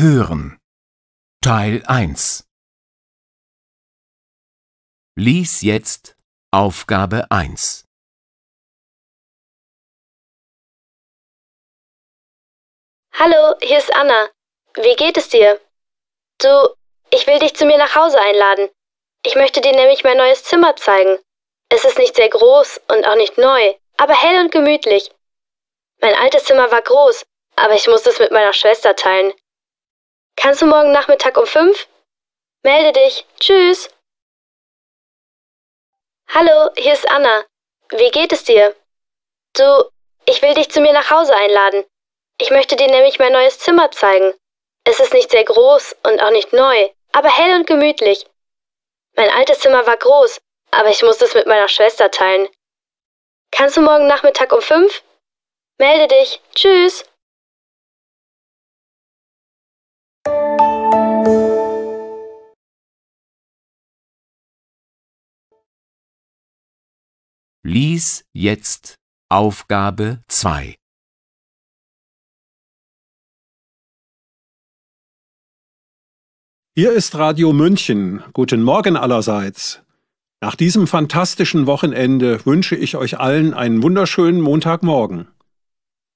Hören Teil 1 Lies jetzt Aufgabe 1 Hallo, hier ist Anna. Wie geht es dir? Du, ich will dich zu mir nach Hause einladen. Ich möchte dir nämlich mein neues Zimmer zeigen. Es ist nicht sehr groß und auch nicht neu, aber hell und gemütlich. Mein altes Zimmer war groß, aber ich musste es mit meiner Schwester teilen. Kannst du morgen Nachmittag um fünf? Melde dich. Tschüss. Hallo, hier ist Anna. Wie geht es dir? Du, ich will dich zu mir nach Hause einladen. Ich möchte dir nämlich mein neues Zimmer zeigen. Es ist nicht sehr groß und auch nicht neu, aber hell und gemütlich. Mein altes Zimmer war groß, aber ich musste es mit meiner Schwester teilen. Kannst du morgen Nachmittag um fünf? Melde dich. Tschüss. Lies jetzt Aufgabe 2. Hier ist Radio München. Guten Morgen allerseits. Nach diesem fantastischen Wochenende wünsche ich euch allen einen wunderschönen Montagmorgen.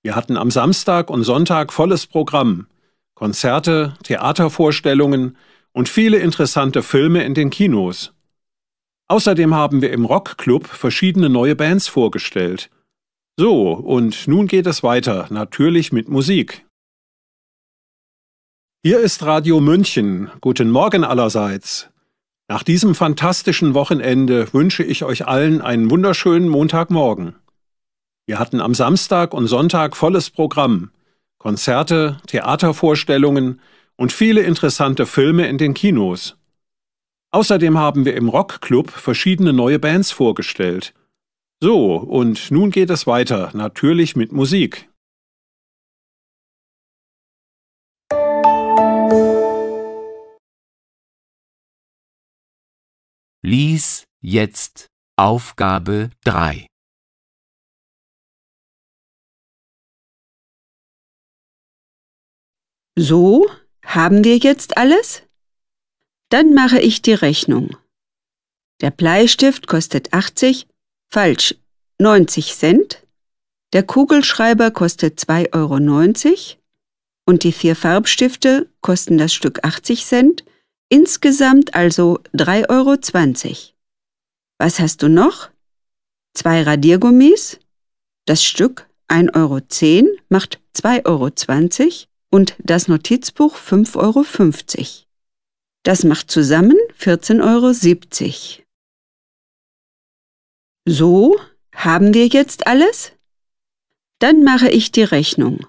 Wir hatten am Samstag und Sonntag volles Programm. Konzerte, Theatervorstellungen und viele interessante Filme in den Kinos. Außerdem haben wir im Rockclub verschiedene neue Bands vorgestellt. So, und nun geht es weiter, natürlich mit Musik. Hier ist Radio München. Guten Morgen allerseits. Nach diesem fantastischen Wochenende wünsche ich euch allen einen wunderschönen Montagmorgen. Wir hatten am Samstag und Sonntag volles Programm. Konzerte, Theatervorstellungen und viele interessante Filme in den Kinos. Außerdem haben wir im Rockclub verschiedene neue Bands vorgestellt. So, und nun geht es weiter, natürlich mit Musik. Lies jetzt Aufgabe 3. So, haben wir jetzt alles? Dann mache ich die Rechnung. Der Bleistift kostet 80, falsch, 90 Cent. Der Kugelschreiber kostet 2,90 Euro und die vier Farbstifte kosten das Stück 80 Cent, insgesamt also 3,20 Euro. Was hast du noch? Zwei Radiergummis? Das Stück 1,10 Euro macht 2,20 Euro und das Notizbuch 5,50 Euro. Das macht zusammen 14,70 Euro. So, haben wir jetzt alles? Dann mache ich die Rechnung.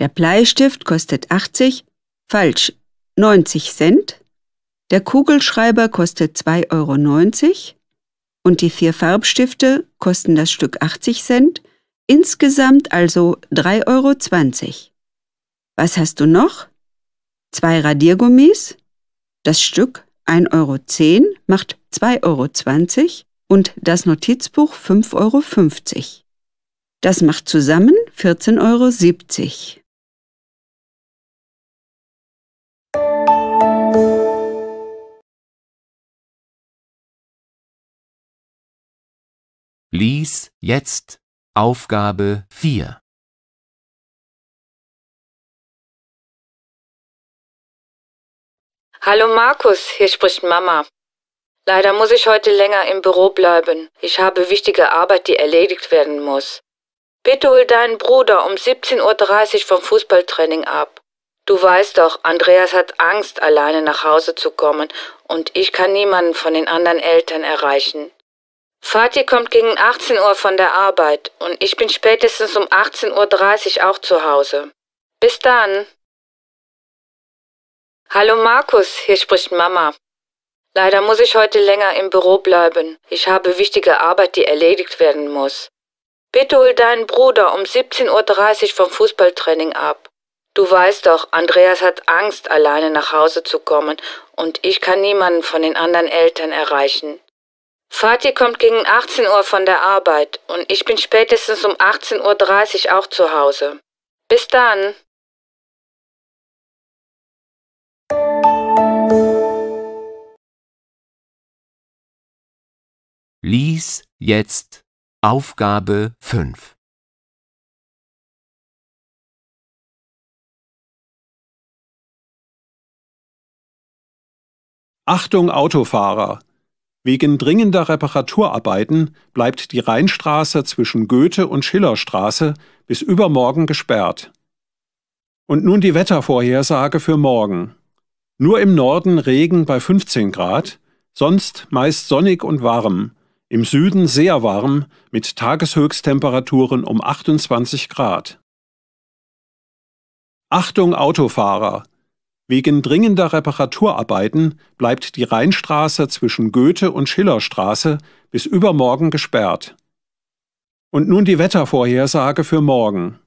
Der Bleistift kostet 80, falsch, 90 Cent. Der Kugelschreiber kostet 2,90 Euro und die vier Farbstifte kosten das Stück 80 Cent, insgesamt also 3,20 Euro. Was hast du noch? Zwei Radiergummis, das Stück 1,10 Euro macht 2,20 Euro und das Notizbuch 5,50 Euro. Das macht zusammen 14,70 Euro. Lies jetzt Aufgabe 4. Hallo Markus, hier spricht Mama. Leider muss ich heute länger im Büro bleiben. Ich habe wichtige Arbeit, die erledigt werden muss. Bitte hol deinen Bruder um 17.30 Uhr vom Fußballtraining ab. Du weißt doch, Andreas hat Angst, alleine nach Hause zu kommen, und ich kann niemanden von den anderen Eltern erreichen. Vati kommt gegen 18 Uhr von der Arbeit, und ich bin spätestens um 18.30 Uhr auch zu Hause. Bis dann. Hallo Markus, hier spricht Mama. Leider muss ich heute länger im Büro bleiben. Ich habe wichtige Arbeit, die erledigt werden muss. Bitte hol deinen Bruder um 17.30 Uhr vom Fußballtraining ab. Du weißt doch, Andreas hat Angst, alleine nach Hause zu kommen, und ich kann niemanden von den anderen Eltern erreichen. Fatih kommt gegen 18 Uhr von der Arbeit, und ich bin spätestens um 18.30 Uhr auch zu Hause. Bis dann. Lies jetzt Aufgabe 5. Achtung Autofahrer! Wegen dringender Reparaturarbeiten bleibt die Rheinstraße zwischen Goethe- und Schillerstraße bis übermorgen gesperrt. Und nun die Wettervorhersage für morgen. Nur im Norden Regen bei 15 Grad, sonst meist sonnig und warm, im Süden sehr warm mit Tageshöchsttemperaturen um 28 Grad. Achtung Autofahrer! Wegen dringender Reparaturarbeiten bleibt die Rheinstraße zwischen Goethe- und Schillerstraße bis übermorgen gesperrt. Und nun die Wettervorhersage für morgen.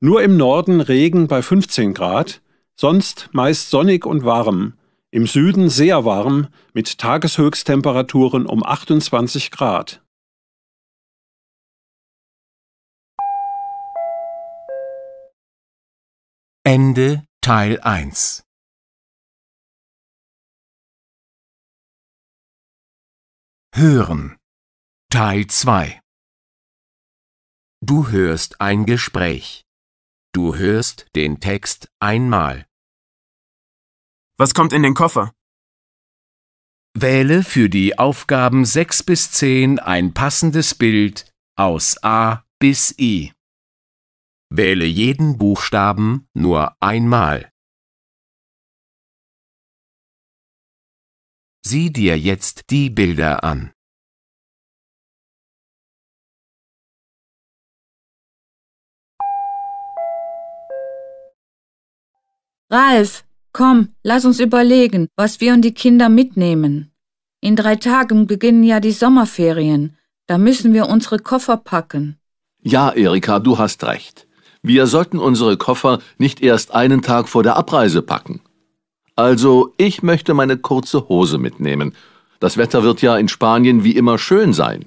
Nur im Norden Regen bei 15 Grad, sonst meist sonnig und warm. Im Süden sehr warm mit Tageshöchsttemperaturen um 28 Grad. Ende Teil 1hören. Teil 2 Du hörst ein Gespräch. Du hörst den Text einmal. Was kommt in den Koffer? Wähle für die Aufgaben 6 bis 10 ein passendes Bild aus A bis I. Wähle jeden Buchstaben nur einmal. Sieh dir jetzt die Bilder an. Ralf, Komm, lass uns überlegen, was wir und die Kinder mitnehmen. In drei Tagen beginnen ja die Sommerferien. Da müssen wir unsere Koffer packen. Ja, Erika, du hast recht. Wir sollten unsere Koffer nicht erst einen Tag vor der Abreise packen. Also, ich möchte meine kurze Hose mitnehmen. Das Wetter wird ja in Spanien wie immer schön sein.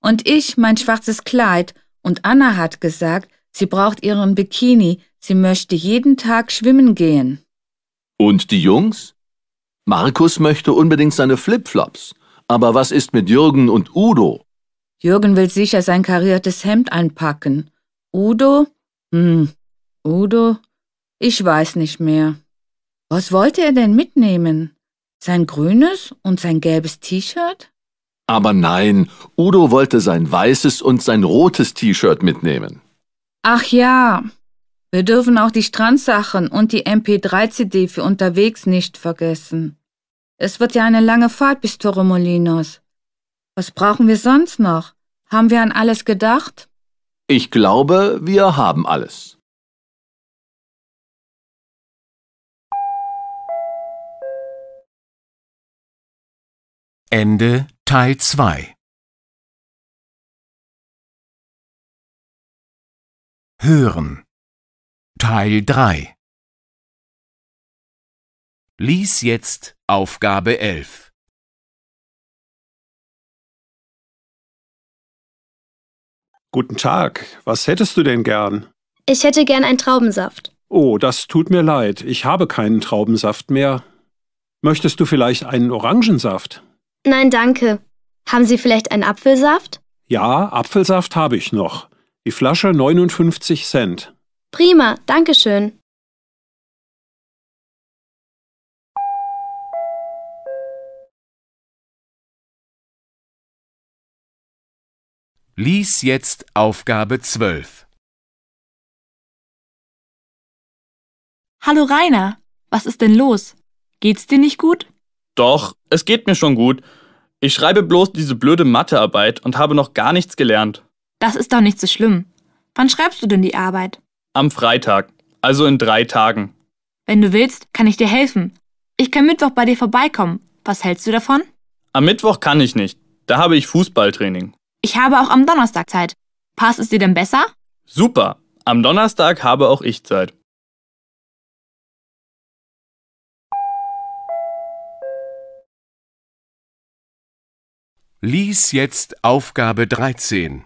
Und ich mein schwarzes Kleid. Und Anna hat gesagt, sie braucht ihren Bikini. Sie möchte jeden Tag schwimmen gehen. Und die Jungs? Markus möchte unbedingt seine Flipflops. Aber was ist mit Jürgen und Udo? Jürgen will sicher sein kariertes Hemd einpacken. Udo? Hm, Udo? Ich weiß nicht mehr. Was wollte er denn mitnehmen? Sein grünes und sein gelbes T-Shirt? Aber nein, Udo wollte sein weißes und sein rotes T-Shirt mitnehmen. Ach ja, wir dürfen auch die Strandsachen und die MP3-CD für unterwegs nicht vergessen. Es wird ja eine lange Fahrt bis Torremolinos. Was brauchen wir sonst noch? Haben wir an alles gedacht? Ich glaube, wir haben alles. Ende Teil 2 Hören Teil 3 Lies jetzt Aufgabe 11. Guten Tag, was hättest du denn gern? Ich hätte gern einen Traubensaft. Oh, das tut mir leid, ich habe keinen Traubensaft mehr. Möchtest du vielleicht einen Orangensaft? Nein, danke. Haben Sie vielleicht einen Apfelsaft? Ja, Apfelsaft habe ich noch. Die Flasche 59 Cent. Prima, danke schön. Lies jetzt Aufgabe 12. Hallo Rainer, was ist denn los? Geht's dir nicht gut? Doch, es geht mir schon gut. Ich schreibe bloß diese blöde Mathearbeit und habe noch gar nichts gelernt. Das ist doch nicht so schlimm. Wann schreibst du denn die Arbeit? Am Freitag, also in drei Tagen. Wenn du willst, kann ich dir helfen. Ich kann Mittwoch bei dir vorbeikommen. Was hältst du davon? Am Mittwoch kann ich nicht. Da habe ich Fußballtraining. Ich habe auch am Donnerstag Zeit. Passt es dir denn besser? Super. Am Donnerstag habe auch ich Zeit. Lies jetzt Aufgabe 13.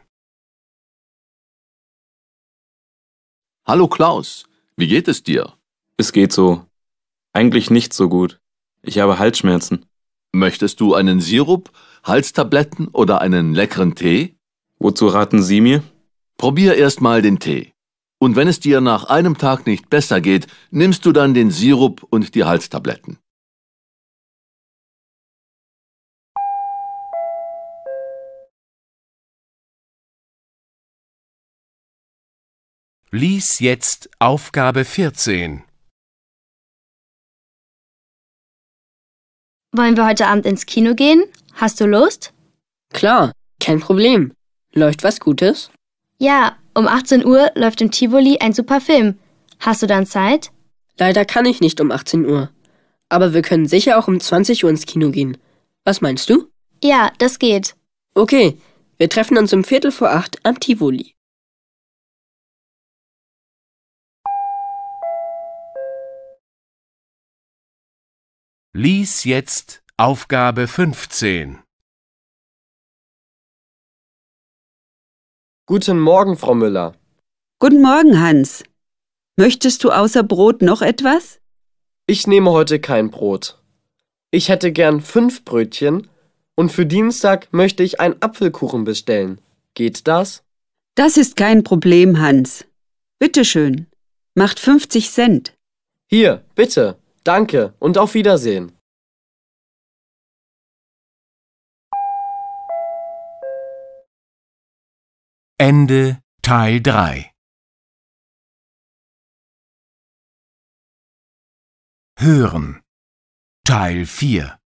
Hallo Klaus, wie geht es dir? Es geht so. Eigentlich nicht so gut. Ich habe Halsschmerzen. Möchtest du einen Sirup, Halstabletten oder einen leckeren Tee? Wozu raten Sie mir? Probier erstmal den Tee. Und wenn es dir nach einem Tag nicht besser geht, nimmst du dann den Sirup und die Halstabletten. Lies jetzt Aufgabe 14. Wollen wir heute Abend ins Kino gehen? Hast du Lust? Klar, kein Problem. Läuft was Gutes? Ja, um 18 Uhr läuft im Tivoli ein super Film. Hast du dann Zeit? Leider kann ich nicht um 18 Uhr. Aber wir können sicher auch um 20 Uhr ins Kino gehen. Was meinst du? Ja, das geht. Okay, wir treffen uns um Viertel vor acht am Tivoli. Lies jetzt Aufgabe 15. Guten Morgen, Frau Müller. Guten Morgen, Hans. Möchtest du außer Brot noch etwas? Ich nehme heute kein Brot. Ich hätte gern fünf Brötchen und für Dienstag möchte ich einen Apfelkuchen bestellen. Geht das? Das ist kein Problem, Hans. Bitte schön. Macht 50 Cent. Hier, bitte. Danke und auf Wiedersehen. Ende Teil 3 Hören Teil 4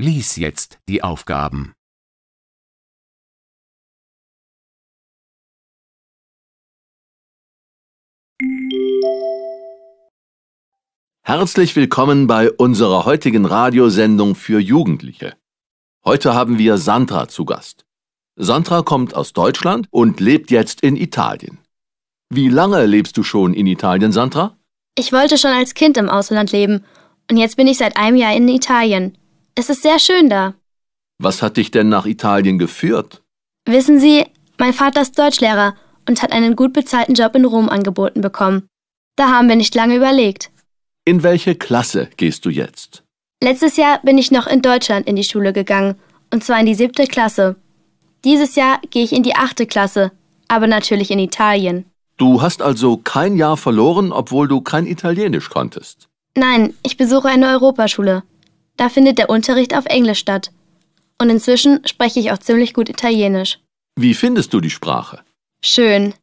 Lies jetzt die Aufgaben. Herzlich willkommen bei unserer heutigen Radiosendung für Jugendliche. Heute haben wir Sandra zu Gast. Sandra kommt aus Deutschland und lebt jetzt in Italien. Wie lange lebst du schon in Italien, Sandra? Ich wollte schon als Kind im Ausland leben und jetzt bin ich seit einem Jahr in Italien. Es ist sehr schön da. Was hat dich denn nach Italien geführt? Wissen Sie, mein Vater ist Deutschlehrer und hat einen gut bezahlten Job in Rom angeboten bekommen. Da haben wir nicht lange überlegt. In welche Klasse gehst du jetzt? Letztes Jahr bin ich noch in Deutschland in die Schule gegangen, und zwar in die siebte Klasse. Dieses Jahr gehe ich in die achte Klasse, aber natürlich in Italien. Du hast also kein Jahr verloren, obwohl du kein Italienisch konntest. Nein, ich besuche eine Europaschule. Da findet der Unterricht auf Englisch statt. Und inzwischen spreche ich auch ziemlich gut Italienisch. Wie findest du die Sprache? Schön.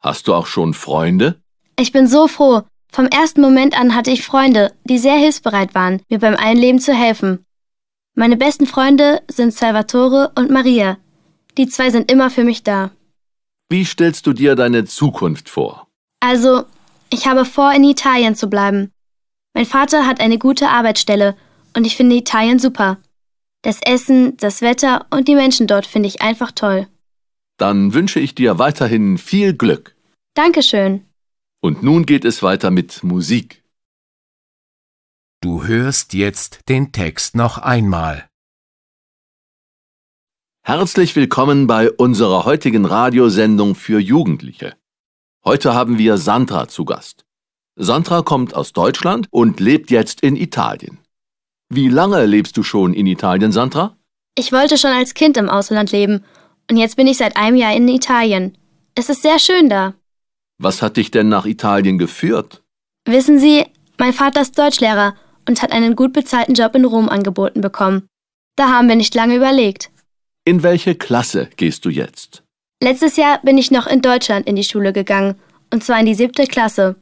Hast du auch schon Freunde? Ich bin so froh, vom ersten Moment an hatte ich Freunde, die sehr hilfsbereit waren, mir beim Einleben zu helfen. Meine besten Freunde sind Salvatore und Maria. Die zwei sind immer für mich da. Wie stellst du dir deine Zukunft vor? Also, ich habe vor, in Italien zu bleiben. Mein Vater hat eine gute Arbeitsstelle und ich finde Italien super. Das Essen, das Wetter und die Menschen dort finde ich einfach toll. Dann wünsche ich dir weiterhin viel Glück. Dankeschön. Und nun geht es weiter mit Musik. Du hörst jetzt den Text noch einmal. Herzlich willkommen bei unserer heutigen Radiosendung für Jugendliche. Heute haben wir Sandra zu Gast. Sandra kommt aus Deutschland und lebt jetzt in Italien. Wie lange lebst du schon in Italien, Sandra? Ich wollte schon als Kind im Ausland leben und jetzt bin ich seit einem Jahr in Italien. Es ist sehr schön da. Was hat dich denn nach Italien geführt? Wissen Sie, mein Vater ist Deutschlehrer und hat einen gut bezahlten Job in Rom angeboten bekommen. Da haben wir nicht lange überlegt. In welche Klasse gehst du jetzt? Letztes Jahr bin ich noch in Deutschland in die Schule gegangen, und zwar in die siebte Klasse.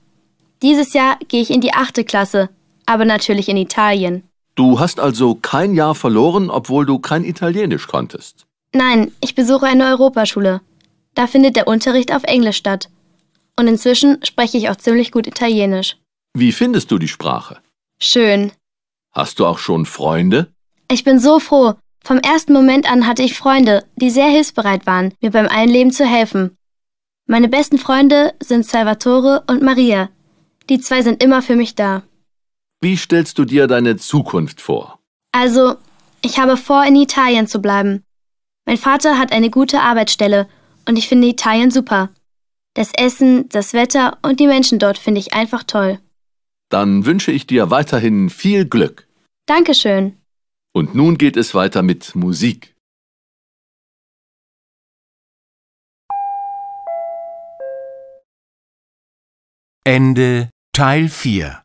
Dieses Jahr gehe ich in die achte Klasse, aber natürlich in Italien. Du hast also kein Jahr verloren, obwohl du kein Italienisch konntest. Nein, ich besuche eine Europaschule. Da findet der Unterricht auf Englisch statt. Und inzwischen spreche ich auch ziemlich gut Italienisch. Wie findest du die Sprache? Schön. Hast du auch schon Freunde? Ich bin so froh. Vom ersten Moment an hatte ich Freunde, die sehr hilfsbereit waren, mir beim Einleben zu helfen. Meine besten Freunde sind Salvatore und Maria. Die zwei sind immer für mich da. Wie stellst du dir deine Zukunft vor? Also, ich habe vor, in Italien zu bleiben. Mein Vater hat eine gute Arbeitsstelle und ich finde Italien super. Das Essen, das Wetter und die Menschen dort finde ich einfach toll. Dann wünsche ich dir weiterhin viel Glück. Dankeschön. Und nun geht es weiter mit Musik. Ende Teil 4